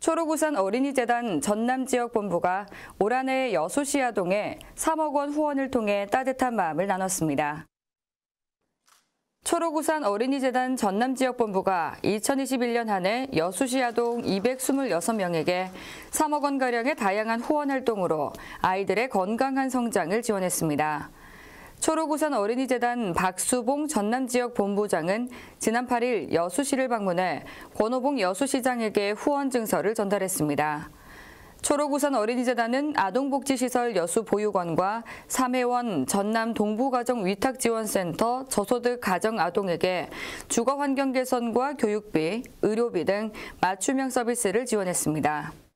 초록우산 어린이재단 전남지역본부가 올 한 해 여수시 아동에 3억 원 후원을 통해 따뜻한 마음을 나눴습니다. 초록우산 어린이재단 전남지역본부가 2021년 한 해 여수시 아동 226명에게 3억 원가량의 다양한 후원활동으로 아이들의 건강한 성장을 지원했습니다. 초록우산 어린이재단 박수봉 전남지역 본부장은 지난 8일 여수시를 방문해 권호봉 여수시장에게 후원 증서를 전달했습니다. 초록우산 어린이재단은 아동복지시설 여수보육원과 삼해원 전남 동부가정위탁지원센터 저소득 가정아동에게 주거환경 개선과 교육비, 의료비 등 맞춤형 서비스를 지원했습니다.